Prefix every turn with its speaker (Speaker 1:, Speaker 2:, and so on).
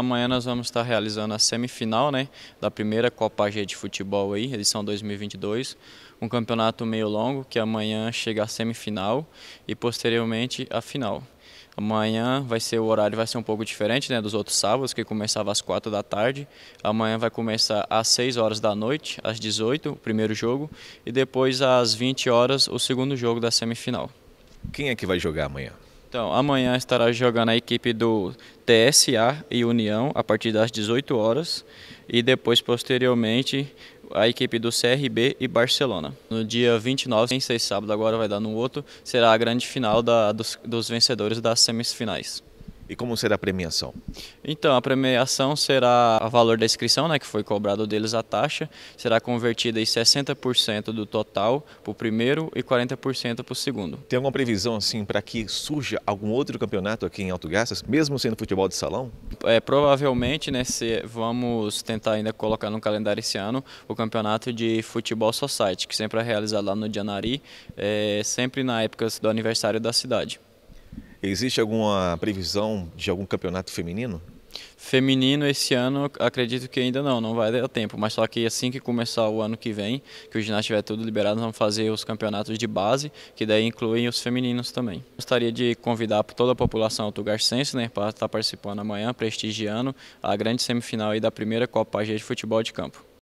Speaker 1: Amanhã nós vamos estar realizando a semifinal né, da primeira Copa G de futebol, aí, edição 2022. Um campeonato meio longo, que amanhã chega à semifinal e posteriormente a final. Amanhã vai ser o horário vai ser um pouco diferente né, dos outros sábados, que começava às 4 da tarde. Amanhã vai começar às 6 horas da noite, às 18, o primeiro jogo, e depois às 20 horas o segundo jogo da semifinal. Quem é que vai jogar amanhã? Então, amanhã estará jogando a equipe do TSA e União a partir das 18 horas e depois, posteriormente, a equipe do CRB e Barcelona. No dia 29, sem ser sábado, agora vai dar no outro, será a grande final da, dos, dos vencedores das semifinais. E como será a premiação? Então, a premiação será o valor da inscrição, né, que foi cobrado deles a taxa, será convertida em 60% do total para o primeiro e 40% para o segundo. Tem alguma previsão
Speaker 2: assim para que
Speaker 1: surja algum outro campeonato aqui em
Speaker 2: Alto Garças, mesmo sendo futebol de salão?
Speaker 1: É, provavelmente, né, se vamos tentar ainda colocar no calendário esse ano o campeonato de futebol society, que sempre é realizado lá no Janari, é, sempre na época do aniversário da cidade. Existe alguma previsão de algum campeonato feminino? Feminino esse ano, acredito que ainda não, não vai dar tempo, mas só que assim que começar o ano que vem, que o ginásio estiver tudo liberado, vamos fazer os campeonatos de base, que daí incluem os femininos também. Gostaria de convidar toda a população autogarcense né, para estar participando amanhã, prestigiando a grande semifinal da primeira Copa AG de Futebol de Campo.